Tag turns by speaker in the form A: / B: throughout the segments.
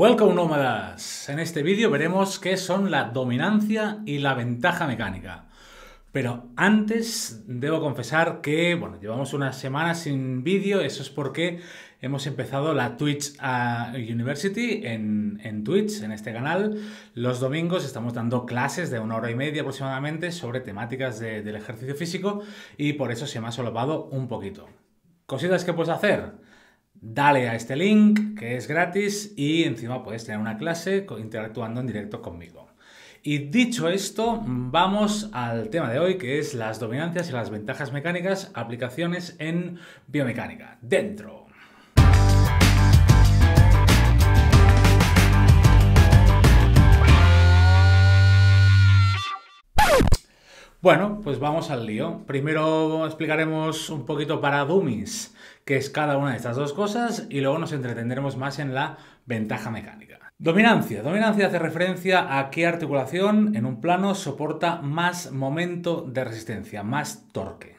A: Welcome nómadas. En este vídeo veremos qué son la dominancia y la ventaja mecánica. Pero antes debo confesar que, bueno, llevamos unas semanas sin vídeo, eso es porque hemos empezado la Twitch eh, University en, en, Twitch, en este canal. Los domingos estamos dando clases de una hora y media aproximadamente sobre temáticas del ejercicio físico y por eso se me ha solapado un poquito. Cositas que puedes hacer. Dale a este link, que es gratis, y encima puedes tener una clase interactuando en directo conmigo. Y dicho esto, vamos al tema de hoy, que es las dominancias y las ventajas mecánicas, aplicaciones en biomecánica. Dentro. Bueno, pues vamos al lío. Primero explicaremos un poquito para dummies que es cada una de estas dos cosas, y luego nos entretendremos más en la ventaja mecánica. Dominancia. Dominancia hace referencia a qué articulación en un plano soporta más momento de resistencia, más torque.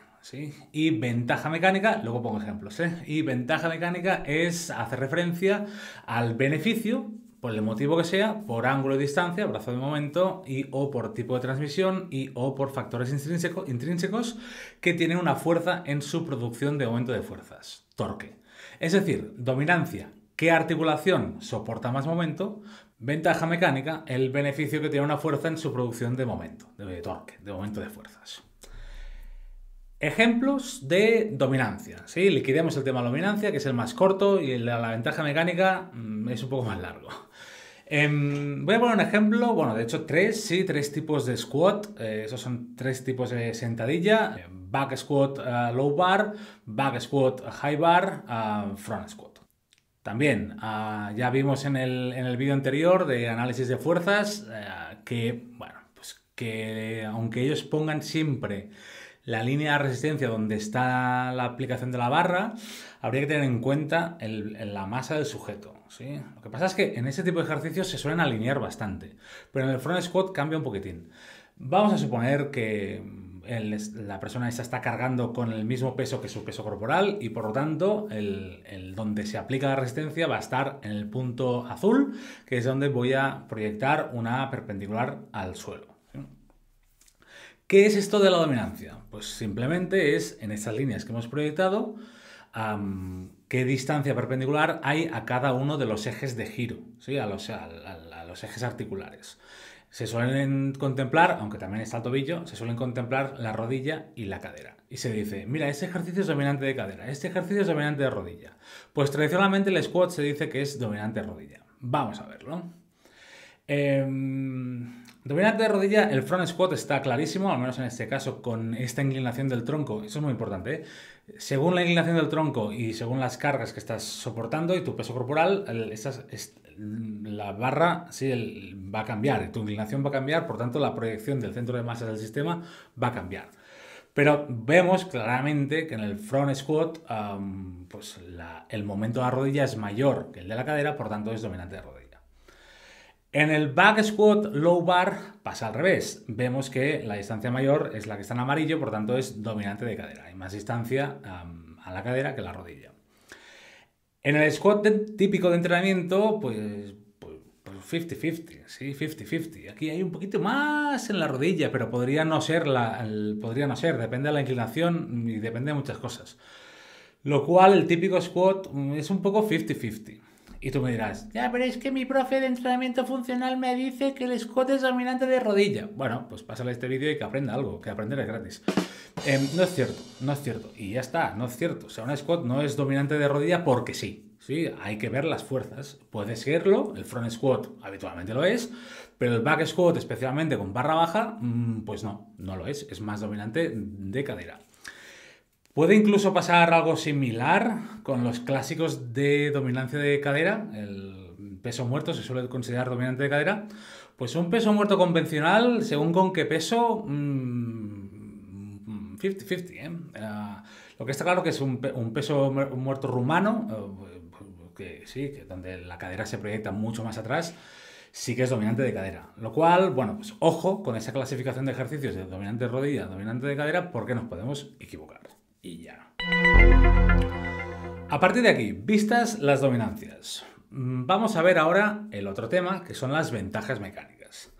A: Y ventaja mecánica, luego pongo ejemplos, ¿eh? y ventaja mecánica es, hace referencia al beneficio por el motivo que sea, por ángulo de distancia, brazo de momento, y o por tipo de transmisión, y o por factores intrínsecos que tienen una fuerza en su producción de aumento de fuerzas, torque. Es decir, dominancia, qué articulación soporta más momento, ventaja mecánica, el beneficio que tiene una fuerza en su producción de momento, de torque, de momento de fuerzas. Ejemplos de dominancia. ¿sí? Liquidemos el tema de dominancia, que es el más corto, y la ventaja mecánica mm, es un poco más largo. Em, voy a poner un ejemplo, bueno, de hecho tres, sí, tres tipos de squat. Eh, esos son tres tipos de sentadilla. Back squat eh, low bar, back squat high bar, eh, front squat. También, ya vimos en el, en el vídeo anterior de análisis de fuerzas que, bueno, pues que aunque ellos pongan siempre la línea de resistencia donde está la aplicación de la barra, habría que tener en cuenta la masa del sujeto lo que pasa es que en ese tipo de ejercicios se suelen alinear bastante, pero en el front squat cambia un poquitín. Vamos a suponer que mm, la persona está cargando con el mismo peso que su peso corporal y por lo tanto el, donde se aplica la resistencia va a estar en el punto azul, que es donde voy a proyectar una perpendicular al suelo. ¿Qué es esto de la dominancia? Pues simplemente es en estas líneas que hemos proyectado, qué distancia perpendicular hay a cada uno de los ejes de giro, ¿sí? a, los, ejes articulares. Se suelen contemplar, aunque también está el tobillo, se suelen contemplar la rodilla y la cadera. Y se dice, mira, este ejercicio es dominante de cadera, este ejercicio es dominante de rodilla. Pues tradicionalmente el squat se dice que es dominante de rodilla. Vamos a verlo. Em, dominante de rodilla, el front squat está clarísimo, al menos en este caso, con esta inclinación del tronco. Eso es muy importante. ¿eh? según la inclinación del tronco y según las cargas que estás soportando y tu peso corporal, la barra sí, va a cambiar, tu inclinación va a cambiar, por tanto la proyección del centro de masa del sistema va a cambiar. Pero vemos claramente que en el front squat pues el momento de la rodilla es mayor que el de la cadera, por tanto es dominante de rodilla. En el back squat low bar pasa al revés. Vemos que la distancia mayor es la que está en amarillo, por tanto es dominante de cadera. Hay más distancia a la cadera que a la rodilla. En el squat típico de entrenamiento, pues 50-50, pues, pues sí, 50-50. Aquí hay un poquito más en la rodilla, pero podría no ser, la, podría no ser, depende de la inclinación y depende de muchas cosas. Lo cual el típico squat mm, es un poco 50-50. Y tú me dirás, ya, pero es que mi profe de entrenamiento funcional me dice que el squat es dominante de rodilla. Bueno, pues pásale este vídeo y que aprenda algo, que aprender es gratis. Em, no es cierto, no es cierto. Y ya está, no es cierto. O sea, un squat no es dominante de rodilla porque sí. Sí, hay que ver las fuerzas. Puede serlo, el front squat habitualmente lo es, pero el back squat, especialmente con barra baja, mm, pues no, no lo es. Es más dominante de cadera. Puede incluso pasar algo similar con los clásicos de dominancia de cadera, el peso muerto se suele considerar dominante de cadera, pues un peso muerto convencional, según con qué peso, 50-50. Mm, ¿eh? Eh, lo que está claro que es un, peso muerto rumano, eh, sí, donde la cadera se proyecta mucho más atrás, sí que es dominante de cadera. Lo cual, bueno, pues ojo con esa clasificación de ejercicios de dominante rodilla, dominante de cadera, porque nos podemos equivocar. A partir de aquí, vistas las dominancias, mm, vamos a ver ahora el otro tema, que son las ventajas mecánicas.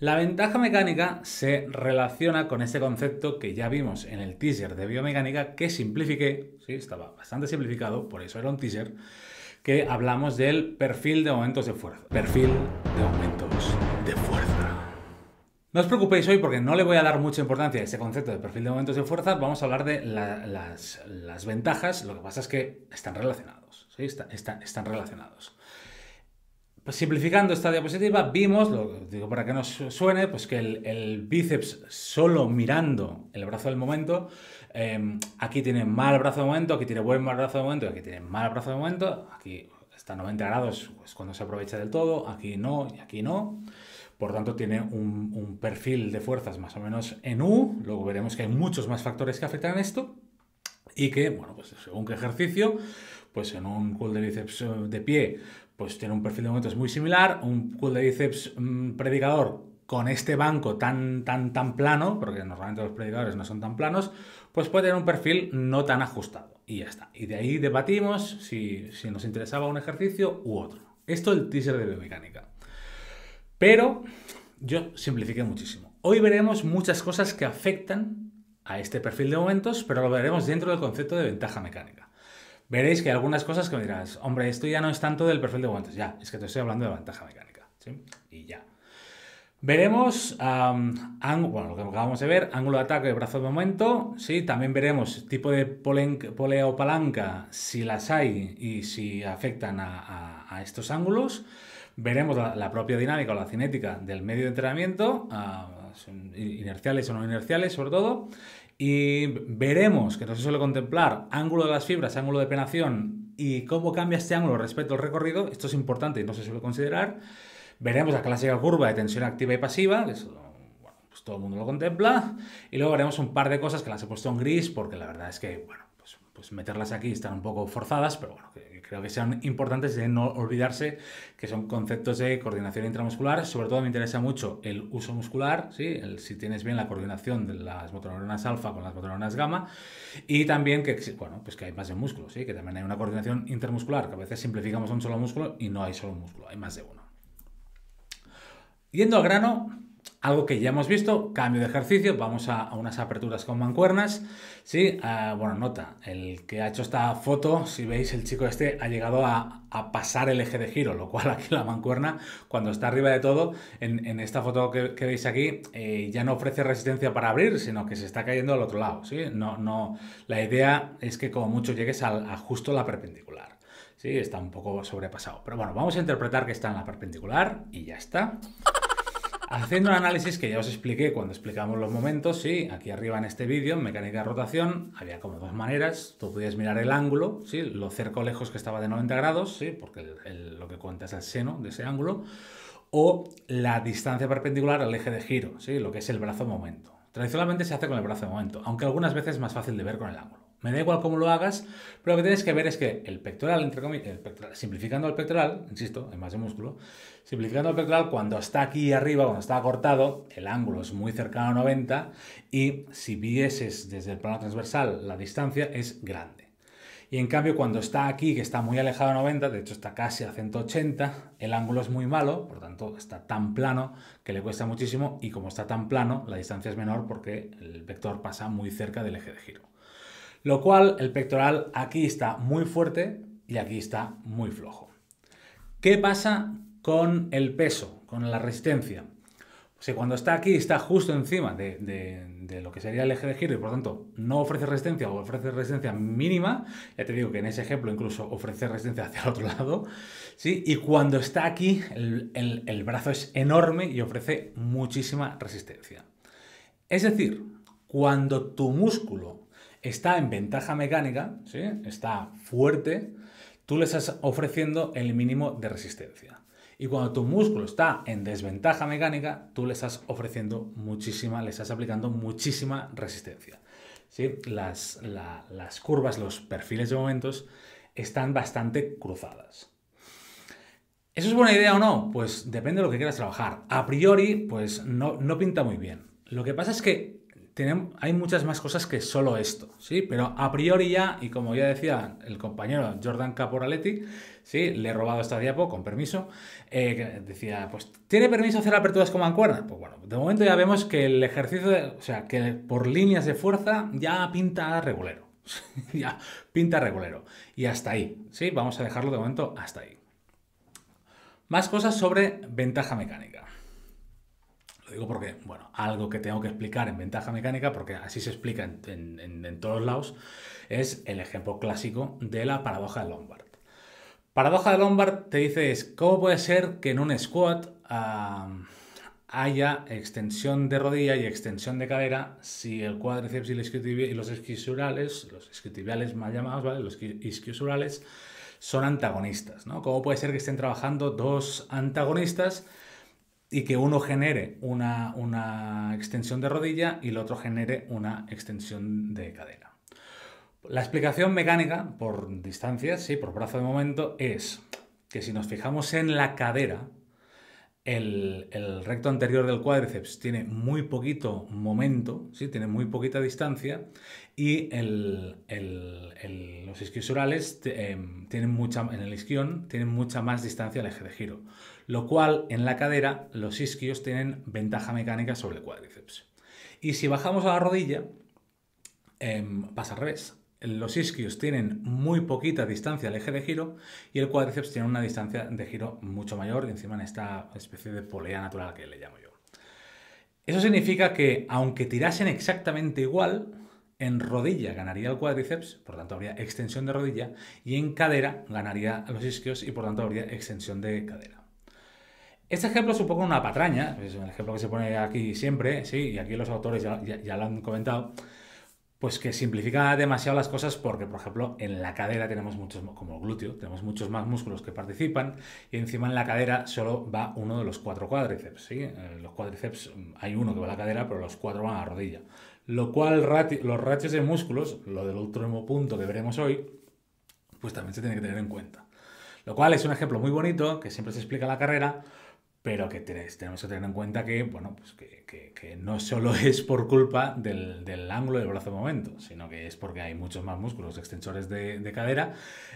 A: La ventaja mecánica se relaciona con este concepto que ya vimos en el teaser de biomecánica que simplifique sí, estaba bastante simplificado, por eso era un teaser, que hablamos del perfil de momentos de fuerza. Perfil de aumentos de fuerza. No os preocupéis hoy porque no le voy a dar mucha importancia a ese concepto de perfil de momentos de fuerza. Vamos a hablar de las, ventajas. Lo que pasa es que están relacionados. están relacionados. Pues simplificando esta diapositiva, vimos, lo digo para que nos suene, pues que el, bíceps solo mirando el brazo del momento, em, aquí tiene mal brazo de momento, aquí tiene buen brazo de momento, aquí tiene mal brazo de momento, aquí está 90 grados, pues cuando se aprovecha del todo, aquí no y aquí no. Por tanto, tiene un, perfil de fuerzas más o menos en U. Luego veremos que hay muchos más factores que afectan a esto. Y que, bueno, pues según qué ejercicio, pues en un curl de bíceps eh, de pie, pues tiene un perfil de momentos muy similar. Un curl de bíceps mm, predicador con este banco tan, tan, tan plano, porque normalmente los predicadores no son tan planos, pues puede tener un perfil no tan ajustado. Y ya está. Y de ahí debatimos si, si nos interesaba un ejercicio u otro. Esto es el teaser de biomecánica. Pero yo simplifiqué muchísimo. Hoy veremos muchas cosas que afectan a este perfil de momentos, pero lo veremos dentro del concepto de ventaja mecánica. Veréis que hay algunas cosas que me dirás, hombre, esto ya no es tanto del perfil de momentos, ya, es que te estoy hablando de ventaja mecánica, Y ya. Veremos, bueno, lo que acabamos de ver, ángulo de ataque, brazo de momento, ¿sí? También veremos tipo de polea o palanca, si las hay y si afectan a estos ángulos veremos la, propia dinámica o la cinética del medio de entrenamiento, ah, inerciales o no inerciales sobre todo, y veremos que no se suele contemplar ángulo de las fibras, ángulo de penación y cómo cambia este ángulo respecto al recorrido, esto es importante y no se suele considerar. Veremos la clásica curva de tensión activa y pasiva, que pues todo el mundo lo contempla. Y luego veremos un par de cosas que las he puesto en gris porque la verdad es que, bueno, pues meterlas aquí están un poco forzadas, pero bueno, creo que sean importantes de no olvidarse que son conceptos de coordinación intramuscular. Sobre todo me interesa mucho el uso muscular, si tienes bien la coordinación de las motoneuronas alfa con las motoneuronas gamma, y también que, bueno, pues que hay más de músculos, ¿sí? que también hay una coordinación intermuscular, que a veces simplificamos un solo músculo y no hay solo un músculo, hay más de uno. Yendo al grano, algo que ya hemos visto, cambio de ejercicio, vamos a, unas aperturas con mancuernas. Sí, eh, bueno, nota, el que ha hecho esta foto, si veis, el chico este ha llegado a, pasar el eje de giro, lo cual aquí la mancuerna, cuando está arriba de todo, en, esta foto que, veis aquí, eh, ya no ofrece resistencia para abrir, sino que se está cayendo al otro lado. ¿sí? No, no, la idea es que como mucho llegues a, a justo la perpendicular. Sí, está un poco sobrepasado. Pero bueno, vamos a interpretar que está en la perpendicular y ya está. Haciendo un análisis que ya os expliqué cuando explicamos los momentos, sí, aquí arriba en este vídeo, en mecánica de rotación, había como dos maneras. Tú podías mirar el ángulo, ¿sí? lo cerco lejos que estaba de 90 grados, ¿sí? porque lo que cuenta es el seno de ese ángulo, o la distancia perpendicular al eje de giro, ¿sí? lo que es el brazo momento. Tradicionalmente se hace con el brazo de momento, aunque algunas veces es más fácil de ver con el ángulo. Me da igual cómo lo hagas, pero lo que tienes que ver es que el pectoral, entre el simplificando el pectoral, insisto, en más de músculo, simplificando el pectoral, cuando está aquí arriba, cuando está cortado, el ángulo es muy cercano a 90 y si vieses desde el plano transversal la distancia es grande. Y en cambio, cuando está aquí, que está muy alejado a 90, de hecho está casi a 180, el ángulo es muy malo, por tanto está tan plano que le cuesta muchísimo y como está tan plano, la distancia es menor porque el vector pasa muy cerca del eje de giro. Lo cual el pectoral aquí está muy fuerte y aquí está muy flojo. ¿Qué pasa con el peso, con la resistencia? O sea, cuando está aquí, está justo encima de, lo que sería el eje de giro y por tanto no ofrece resistencia o ofrece resistencia mínima, ya te digo que en ese ejemplo incluso ofrece resistencia hacia el otro lado, Y cuando está aquí, el brazo es enorme y ofrece muchísima resistencia. Es decir, cuando tu músculo está en ventaja mecánica, ¿sí? está fuerte, tú le estás ofreciendo el mínimo de resistencia. Y cuando tu músculo está en desventaja mecánica, tú le estás ofreciendo muchísima, le estás aplicando muchísima resistencia. ¿sí? Las, las curvas, los perfiles de momentos están bastante cruzadas. ¿Eso es buena idea o no? Pues depende de lo que quieras trabajar. A priori, pues no, no pinta muy bien. Lo que pasa es que hay muchas más cosas que solo esto, ¿sí? Pero a priori ya, y como ya decía el compañero Jordan Caporaletti, ¿sí? Le he robado esta diapo, con permiso, eh, decía, pues, ¿tiene permiso hacer aperturas con mancuerna? Pues bueno, de momento ya vemos que el ejercicio, o sea, que por líneas de fuerza ya pinta regulero, ya pinta regulero. Y hasta ahí, ¿sí? Vamos a dejarlo de momento hasta ahí. Más cosas sobre ventaja mecánica digo porque, bueno, algo que tengo que explicar en ventaja mecánica, porque así se explica en, todos lados, es el ejemplo clásico de la paradoja de Lombard. Paradoja de Lombard te dice es, ¿cómo puede ser que en un squat haya extensión de rodilla y extensión de cadera si el cuádriceps y, los esquisurales, los esquitibiales mal llamados, ¿vale? Los isquiosurales son antagonistas, ¿no? ¿Cómo puede ser que estén trabajando dos antagonistas y que uno genere una, extensión de rodilla y el otro genere una extensión de cadera. La explicación mecánica por distancias, sí, por brazo de momento, es que si nos fijamos en la cadera, el, recto anterior del cuádriceps tiene muy poquito momento, ¿sí? tiene muy poquita distancia, y los isquiosurales eh, tienen mucha, en el isquión tienen mucha más distancia al eje de giro lo cual en la cadera los isquios tienen ventaja mecánica sobre el cuádriceps. Y si bajamos a la rodilla, em, pasa al revés. Los isquios tienen muy poquita distancia al eje de giro y el cuádriceps tiene una distancia de giro mucho mayor y encima en esta especie de polea natural que le llamo yo. Eso significa que aunque tirasen exactamente igual, en rodilla ganaría el cuádriceps, por tanto habría extensión de rodilla, y en cadera ganaría los isquios y por tanto habría extensión de cadera. Este ejemplo supongo una patraña, es un ejemplo que se pone aquí siempre, sí, y aquí los autores ya, lo han comentado, pues que simplifica demasiado las cosas porque, por ejemplo, en la cadera tenemos muchos, como el glúteo, tenemos muchos más músculos que participan y encima en la cadera solo va uno de los cuatro cuádriceps, ¿sí? Eh, los cuádriceps, mm, hay uno que va a la cadera, pero los cuatro van a la rodilla. Lo cual, los ratios de músculos, lo del último punto que veremos hoy, pues también se tiene que tener en cuenta. Lo cual es un ejemplo muy bonito que siempre se explica en la carrera, pero que tenemos que tener en cuenta que, bueno, pues no solo es por culpa del, ángulo del brazo de momento, sino que es porque hay muchos más músculos extensores de, cadera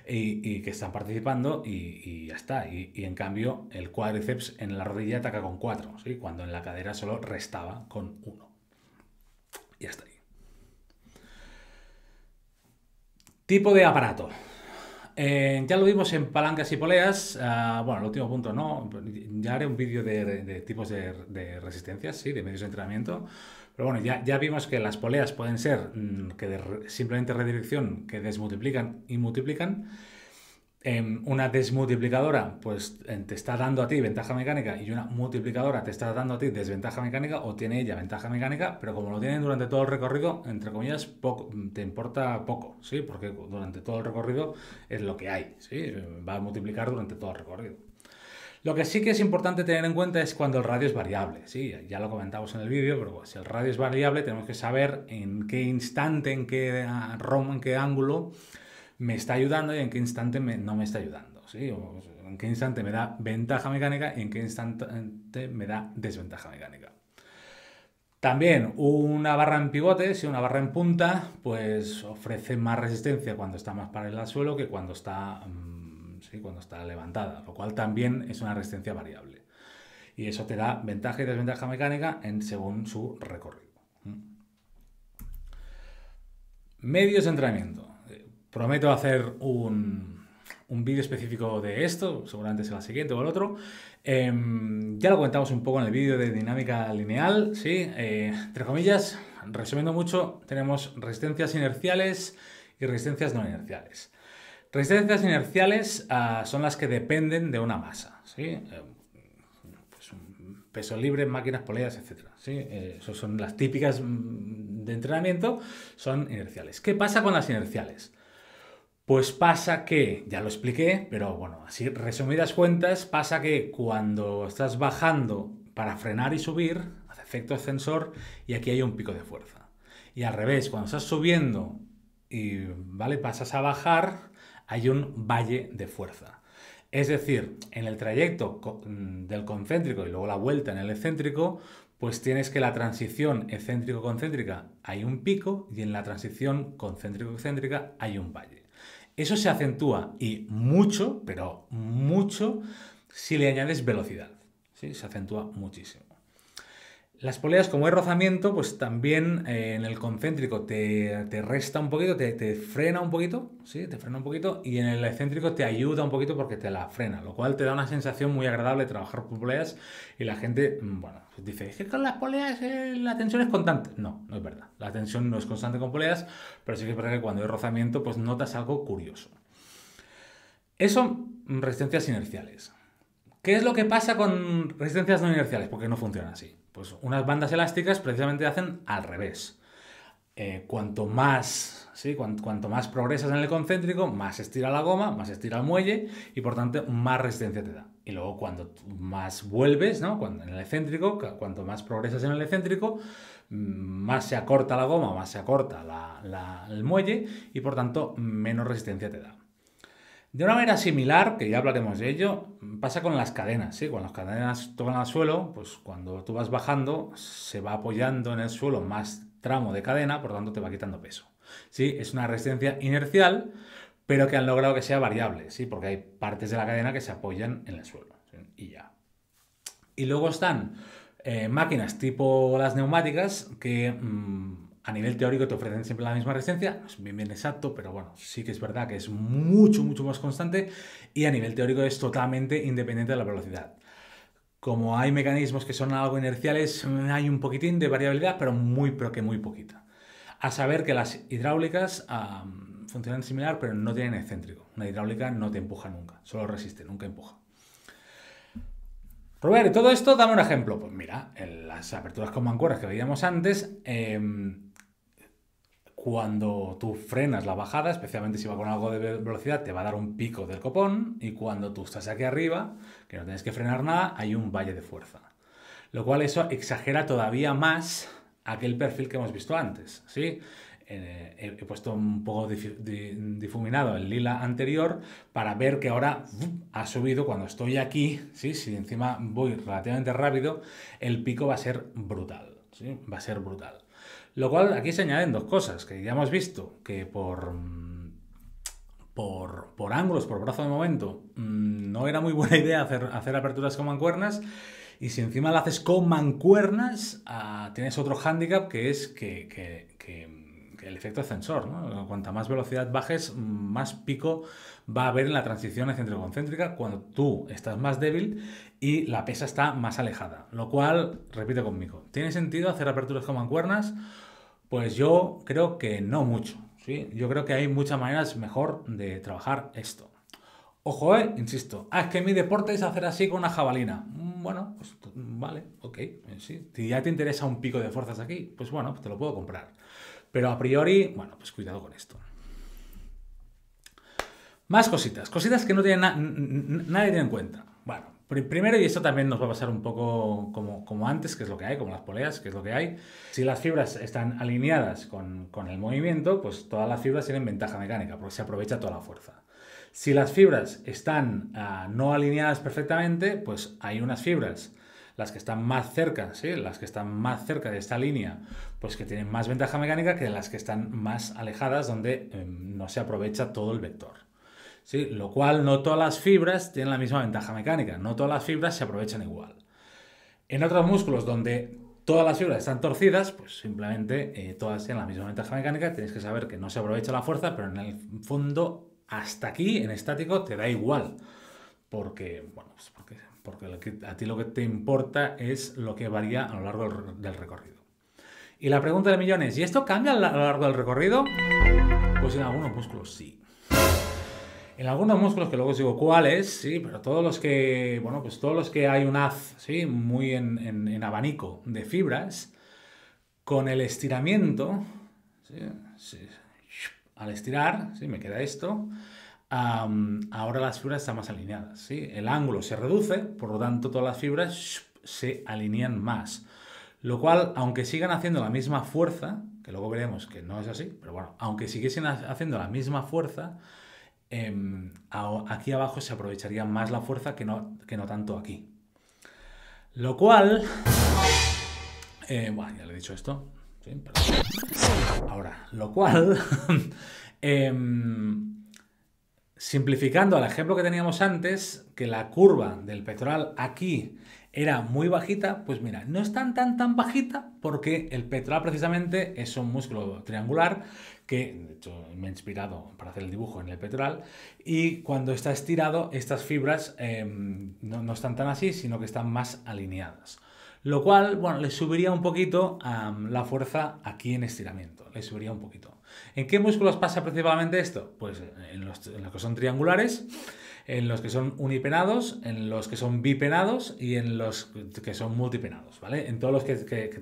A: y, que están participando y, ya está. Y, en cambio, el cuádriceps en la rodilla ataca con cuatro, cuando en la cadera solo restaba con uno. Y hasta ahí. Tipo de aparato. Eh, ya lo vimos en Palancas y Poleas. Ah, bueno, el último punto no. Ya haré un vídeo de, tipos de, resistencias, sí, de medios de entrenamiento. Pero bueno, ya, vimos que las poleas pueden ser mm, que simplemente redirección, que desmultiplican y multiplican Em, una desmultiplicadora pues em, te está dando a ti ventaja mecánica y una multiplicadora te está dando a ti desventaja mecánica o tiene ella ventaja mecánica, pero como lo tienen durante todo el recorrido, entre comillas, poco, mm, te importa poco, ¿sí? Porque durante todo el recorrido es lo que hay, Va a multiplicar durante todo el recorrido. Lo que sí que es importante tener en cuenta es cuando el radio es variable, ¿sí? Ya lo comentamos en el vídeo, pero si el radio es variable tenemos que saber en qué instante, en qué ah, ROM, en qué ángulo me está ayudando y en qué instante no me está ayudando, en qué instante me da ventaja mecánica y en qué instante me da desventaja mecánica. También una barra en pivote y una barra en punta, pues ofrece más resistencia cuando está más paralela el suelo que cuando está, mm, cuando está levantada, lo cual también es una resistencia variable. Y eso te da ventaja y desventaja mecánica en, según su recorrido. Medios de entrenamiento. Prometo hacer un, vídeo específico de esto, seguramente será el siguiente o el otro. Em, ya lo comentamos un poco en el vídeo de dinámica lineal, ¿sí? Eh, entre comillas, resumiendo mucho, tenemos resistencias inerciales y resistencias no inerciales. Resistencias inerciales ah, son las que dependen de una masa, ¿sí? Em, pues peso libre, máquinas poleas, etc. ¿sí? Eh, Esas son las típicas mm, de entrenamiento, son inerciales. ¿Qué pasa con las inerciales? Pues pasa que, ya lo expliqué, pero bueno, así resumidas cuentas, pasa que cuando estás bajando para frenar y subir, hace efecto ascensor y aquí hay un pico de fuerza. Y al revés, cuando estás subiendo y vale, pasas a bajar, hay un valle de fuerza. Es decir, en el trayecto mm, del concéntrico y luego la vuelta en el excéntrico, pues tienes que la transición excéntrico-concéntrica hay un pico y en la transición concéntrico-excéntrica hay un valle. Eso se acentúa y mucho, pero mucho, si le añades velocidad. ¿sí? Se acentúa muchísimo. Las poleas, como hay rozamiento, pues también eh, en el concéntrico te, resta un poquito, te, frena un poquito, ¿sí? Te frena un poquito y en el excéntrico te ayuda un poquito porque te la frena, lo cual te da una sensación muy agradable trabajar con poleas y la gente, mm, bueno, pues dice, es que con las poleas eh, la tensión es constante. No, no es verdad. La tensión no es constante con poleas, pero sí que es verdad que cuando hay rozamiento, pues notas algo curioso. Eso, mm, resistencias inerciales. ¿Qué es lo que pasa con resistencias no inerciales? Porque no funcionan así. Pues unas bandas elásticas precisamente hacen al revés. Eh, cuanto más, más progresas en el concéntrico, más estira la goma, más estira el muelle y por tanto más resistencia te da. Y luego cuando más vuelves, ¿no? Cuando, en el excéntrico, cuanto más progresas en el excéntrico, mm, más se acorta la goma, más se acorta la, el muelle y por tanto menos resistencia te da. De una manera similar, que ya hablaremos de ello, pasa con las cadenas, ¿sí? Cuando las cadenas tocan al suelo, pues cuando tú vas bajando, se va apoyando en el suelo más tramo de cadena, por lo tanto te va quitando peso. ¿sí? Es una resistencia inercial, pero que han logrado que sea variable, ¿sí? Porque hay partes de la cadena que se apoyan en el suelo, y ya. Y luego están eh, máquinas tipo las neumáticas que mm, a nivel teórico te ofrecen siempre la misma resistencia, no es bien, exacto, pero bueno, sí que es verdad que es mucho, mucho más constante y a nivel teórico es totalmente independiente de la velocidad. Como hay mecanismos que son algo inerciales, mm, hay un poquitín de variabilidad, pero muy, pero que muy poquita. A saber que las hidráulicas funcionan similar, pero no tienen excéntrico. Una hidráulica no te empuja nunca, solo resiste, nunca empuja. Robert, todo esto, dame un ejemplo. Pues mira, en las aperturas con mancuernas que veíamos antes, em, cuando tú frenas la bajada, especialmente si va con algo de velocidad, te va a dar un pico del copón y cuando tú estás aquí arriba, que no tienes que frenar nada, hay un valle de fuerza. Lo cual eso exagera todavía más aquel perfil que hemos visto antes, ¿sí? Eh, he puesto un poco difuminado el lila anterior para ver que ahora ha subido cuando estoy aquí, ¿sí? si encima voy relativamente rápido, el pico va a ser brutal, va a ser brutal. Lo cual aquí se añaden dos cosas, que ya hemos visto que por, mm, por, ángulos, por brazo de momento, mm, no era muy buena idea hacer, hacer aperturas con mancuernas. Y si encima la haces con mancuernas, ah, tienes otro hándicap que es que, que el efecto ascensor, ¿no? Cuanta más velocidad bajes, más pico va a haber en la transición hacia concéntrica cuando tú estás más débil y la pesa está más alejada. Lo cual, repito conmigo, ¿tiene sentido hacer aperturas con mancuernas? Pues yo creo que no mucho. ¿sí? Yo creo que hay muchas maneras mejor de trabajar esto. Ojo, eh, insisto. Ah, es que mi deporte es hacer así con una jabalina. Mm, bueno, pues vale, ok, eh, Si ya te interesa un pico de fuerzas aquí, pues bueno, pues te lo puedo comprar. Pero a priori, bueno, pues cuidado con esto. Más cositas, cositas que no tiene nadie tiene en cuenta. Bueno, primero, y esto también nos va a pasar un poco como, antes, que es lo que hay, como las poleas, que es lo que hay. Si las fibras están alineadas con, el movimiento, pues todas las fibras tienen ventaja mecánica, porque se aprovecha toda la fuerza. Si las fibras están ah, no alineadas perfectamente, pues hay unas fibras las que están más cerca, ¿sí? las que están más cerca de esta línea, pues que tienen más ventaja mecánica que las que están más alejadas donde em, no se aprovecha todo el vector. ¿sí? Lo cual no todas las fibras tienen la misma ventaja mecánica, no todas las fibras se aprovechan igual. En otros músculos donde todas las fibras están torcidas, pues simplemente eh, todas tienen la misma ventaja mecánica, tienes que saber que no se aprovecha la fuerza, pero en el fondo hasta aquí, en estático, te da igual. Porque, bueno, pues porque porque a ti lo que te importa es lo que varía a lo largo del recorrido. Y la pregunta de millones, ¿y esto cambia a lo largo del recorrido? Pues en algunos músculos sí. En algunos músculos, que luego os digo cuáles, sí, pero todos los que, bueno, pues todos los que hay un haz, sí, muy en, abanico de fibras, con el estiramiento, al estirar, sí, me queda esto, ahora las fibras están más alineadas. ¿sí? El ángulo se reduce, por lo tanto todas las fibras se alinean más. Lo cual, aunque sigan haciendo la misma fuerza, que luego veremos que no es así, pero bueno, aunque siguiesen haciendo la misma fuerza, em, aquí abajo se aprovecharía más la fuerza que no, que no tanto aquí. Lo cual... Eh, bueno, ya le he dicho esto. Ahora, lo cual... Em, simplificando al ejemplo que teníamos antes, que la curva del pectoral aquí era muy bajita, pues mira, no es tan tan bajita porque el pectoral precisamente es un músculo triangular que de hecho me he inspirado para hacer el dibujo en el pectoral y cuando está estirado estas fibras em, no, están tan así sino que están más alineadas. Lo cual, bueno, le subiría un poquito la fuerza aquí en estiramiento, le subiría un poquito. ¿En qué músculos pasa principalmente esto? Pues en los, que son triangulares, en los que son unipenados, en los que son bipenados y en los que son multipenados, ¿vale? En todos los que,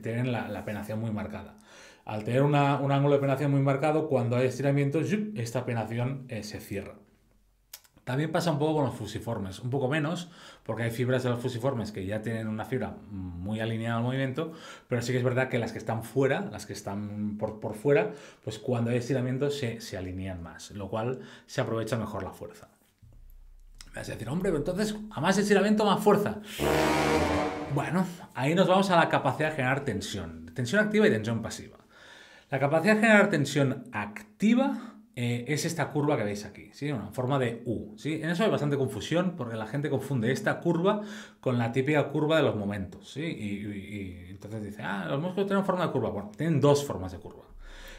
A: tienen la, penación muy marcada. Al tener un ángulo de penación muy marcado, cuando hay estiramiento, esta penación eh, se cierra. También pasa un poco con los fusiformes, un poco menos, porque hay fibras de los fusiformes que ya tienen una fibra muy alineada al movimiento, pero sí que es verdad que las que están fuera, las que están por, fuera, pues cuando hay estiramiento se, se alinean más, lo cual se aprovecha mejor la fuerza. Me vas a decir, hombre, pero entonces a más estiramiento, más fuerza. Bueno, ahí nos vamos a la capacidad de generar tensión, tensión activa y tensión pasiva. La capacidad de generar tensión activa eh, es esta curva que veis aquí, ¿sí? Una forma de U, En eso hay bastante confusión porque la gente confunde esta curva con la típica curva de los momentos, Y, entonces dice, ah, los músculos tienen forma de curva. Bueno, tienen dos formas de curva.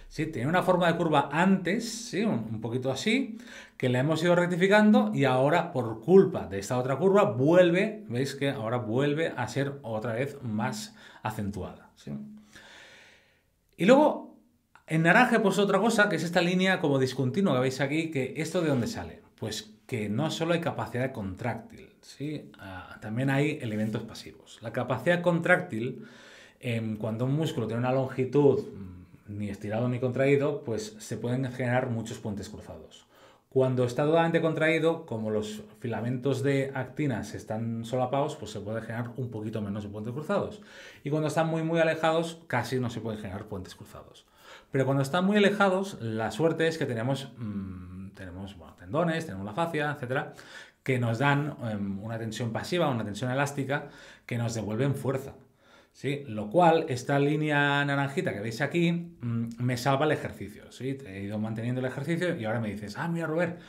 A: ¿Sí? Tiene una forma de curva antes, ¿sí? un, poquito así, que la hemos ido rectificando y ahora por culpa de esta otra curva vuelve, veis que ahora vuelve a ser otra vez más acentuada. Y luego en naranja, pues otra cosa, que es esta línea como discontinua que veis aquí, que esto de dónde sale. Pues que no solo hay capacidad contráctil, ¿sí? Ah, también hay elementos pasivos. La capacidad contráctil, em, cuando un músculo tiene una longitud mm, ni estirado ni contraído, pues se pueden generar muchos puentes cruzados. Cuando está totalmente contraído, como los filamentos de actina se están solapados, pues se puede generar un poquito menos de puentes cruzados. Y cuando están muy muy alejados, casi no se pueden generar puentes cruzados. Pero cuando están muy alejados, la suerte es que tenemos, mm, tenemos tendones, tenemos la fascia, etcétera, que nos dan em, una tensión pasiva, una tensión elástica, que nos devuelven fuerza. ¿sí? Lo cual, esta línea naranjita que veis aquí, mm, me salva el ejercicio. ¿sí? He ido manteniendo el ejercicio y ahora me dices, ah, mira, Robert,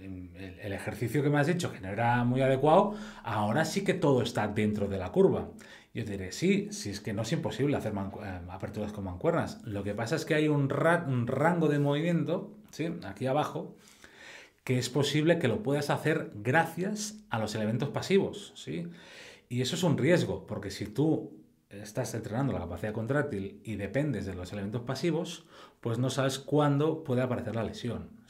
A: em, el ejercicio que me has dicho, que no era muy adecuado, ahora sí que todo está dentro de la curva. Yo te diré, sí, si es que no es imposible hacer eh, aperturas con mancuernas. Lo que pasa es que hay un, un rango de movimiento, ¿sí? aquí abajo, que es posible que lo puedas hacer gracias a los elementos pasivos. ¿sí? Y eso es un riesgo, porque si tú estás entrenando la capacidad contráctil y dependes de los elementos pasivos, pues no sabes cuándo puede aparecer la lesión.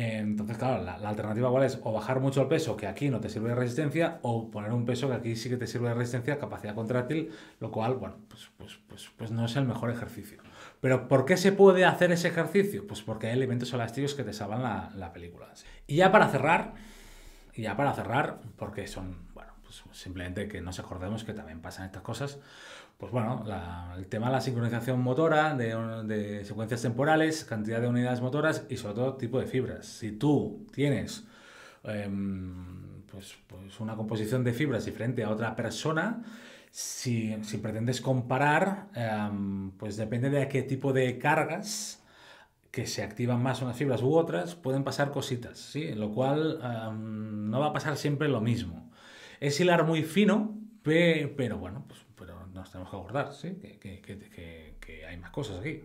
A: Eh, entonces, claro, la, alternativa cuál es o bajar mucho el peso, que aquí no te sirve de resistencia, o poner un peso que aquí sí que te sirve de resistencia, capacidad contráctil, lo cual, bueno, pues, pues, pues, pues no es el mejor ejercicio. Pero ¿por qué se puede hacer ese ejercicio? Pues porque hay elementos elásticos que te salvan la, película. Y ya para cerrar, y ya para cerrar, porque son, bueno, pues simplemente que nos acordemos que también pasan estas cosas, pues bueno, el tema de la sincronización motora, de, secuencias temporales, cantidad de unidades motoras y sobre todo tipo de fibras. Si tú tienes em, pues, pues, una composición de fibras diferente a otra persona, si, pretendes comparar, em, pues depende de qué tipo de cargas que se activan más unas fibras u otras, pueden pasar cositas, ¿sí? Lo cual em, no va a pasar siempre lo mismo. Es hilar muy fino, pero bueno, pues nos tenemos que acordar, ¿sí? que, hay más cosas aquí.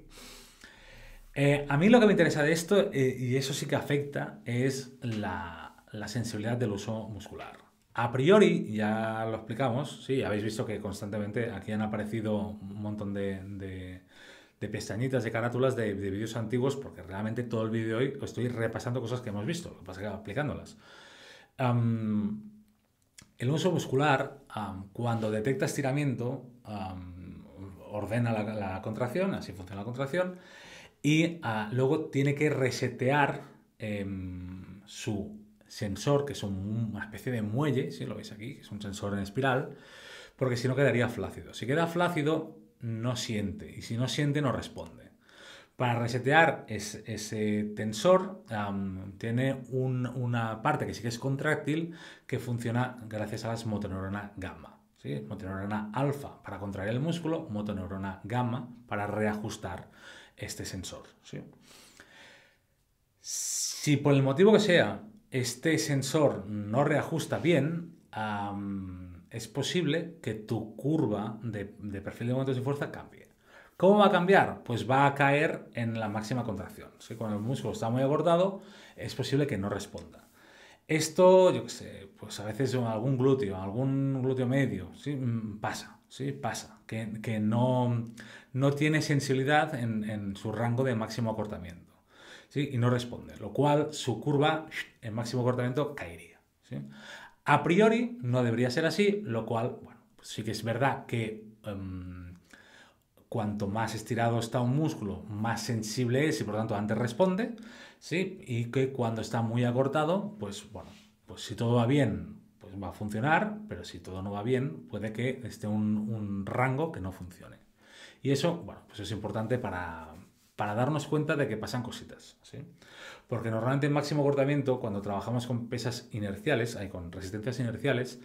A: Eh, a mí lo que me interesa de esto, eh, y eso sí que afecta, es la, sensibilidad del uso muscular. A priori, ya lo explicamos, sí, habéis visto que constantemente aquí han aparecido un montón de, pestañitas, de carátulas, de, vídeos antiguos, porque realmente todo el vídeo hoy estoy repasando cosas que hemos visto, lo que pasa aplicándolas. El uso muscular, cuando detecta estiramiento, ordena la, contracción, así funciona la contracción, y ah, luego tiene que resetear em, su sensor, que es una especie de muelle, si lo veis aquí, que es un sensor en espiral, porque si no quedaría flácido. Si queda flácido, no siente, y si no siente, no responde. Para resetear ese tensor tiene una parte que sí que es contráctil que funciona gracias a las motoneuronas gamma. Motoneurona alfa para contraer el músculo, motoneurona gamma para reajustar este sensor. Si por el motivo que sea este sensor no reajusta bien, es posible que tu curva de, de perfil de momentos de fuerza cambie. ¿Cómo va a cambiar? Pues va a caer en la máxima contracción. Si cuando el músculo está muy acortado, es posible que no responda. Esto, yo qué sé, pues a veces en algún glúteo, algún glúteo medio, ¿sí? Mm, pasa, ¿sí? pasa, que, no, no tiene sensibilidad en, su rango de máximo acortamiento, ¿sí? y no responde, lo cual su curva en máximo acortamiento caería. A priori no debería ser así, lo cual, bueno, pues sí que es verdad que... Em, Cuanto más estirado está un músculo, más sensible es y por lo tanto antes responde, ¿sí? Y que cuando está muy acortado, pues bueno, pues si todo va bien, pues va a funcionar, pero si todo no va bien, puede que esté un, rango que no funcione. Y eso, bueno, pues es importante para, darnos cuenta de que pasan cositas, ¿sí? Porque normalmente en máximo acortamiento, cuando trabajamos con pesas inerciales, hay con resistencias inerciales,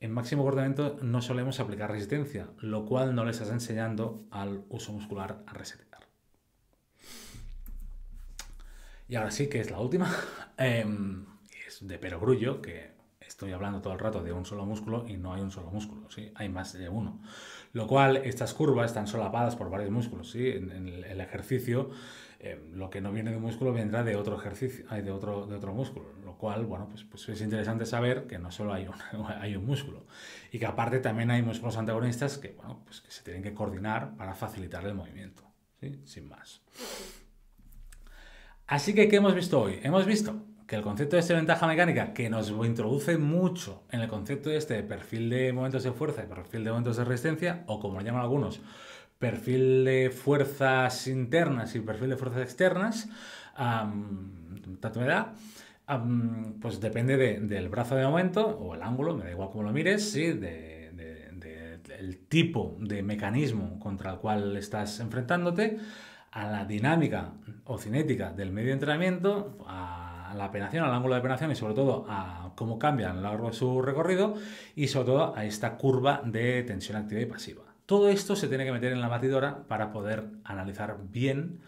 A: en máximo cortamiento no solemos aplicar resistencia, lo cual no les estás enseñando al uso muscular a resetear. Y ahora sí que es la última, em, es de perogrullo, que estoy hablando todo el rato de un solo músculo y no hay un solo músculo, ¿sí? hay más de uno. Lo cual, estas curvas están solapadas por varios músculos. ¿sí? en el ejercicio eh, lo que no viene de un músculo vendrá de otro ejercicio, de otro, de otro músculo, lo cual, bueno, pues, pues es interesante saber que no solo hay un, hay un músculo y que aparte también hay músculos antagonistas que, bueno, pues que se tienen que coordinar para facilitar el movimiento, sin más. Así que, ¿qué hemos visto hoy? Hemos visto que el concepto de esta ventaja mecánica, que nos introduce mucho en el concepto este de este perfil de momentos de fuerza y perfil de momentos de resistencia, o como lo llaman algunos, perfil de fuerzas internas y perfil de fuerzas externas, tanto me da, pues depende del brazo de momento o el ángulo, me da igual cómo lo mires, ¿sí? de, de, del tipo de mecanismo contra el cual estás enfrentándote, a la dinámica o cinética del medio de entrenamiento, a la penación, al ángulo de penación y sobre todo a cómo cambian a lo largo de su recorrido y sobre todo a esta curva de tensión activa y pasiva. Todo esto se tiene que meter en la batidora para poder analizar bien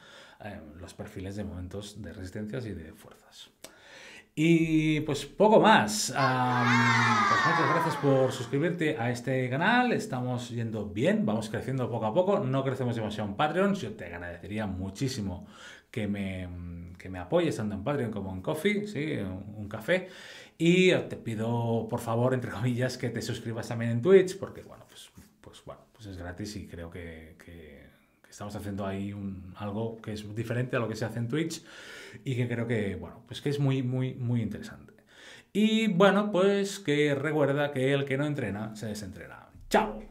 A: eh, los perfiles de momentos de resistencias y de fuerzas. Y pues poco más. Pues, muchas gracias por suscribirte a este canal. Estamos yendo bien, vamos creciendo poco a poco. No crecemos demasiado en Patreon. Yo te agradecería muchísimo que me, me apoyes tanto en Patreon como en Coffee, ¿sí? un, un café. Y te pido, por favor, entre comillas, que te suscribas también en Twitch, porque bueno, pues pues es gratis y creo que, estamos haciendo ahí un, algo que es diferente a lo que se hace en Twitch y que creo que, bueno, pues que es muy, muy, muy interesante. Y bueno, pues que recuerda que el que no entrena se desentrena. ¡Chao!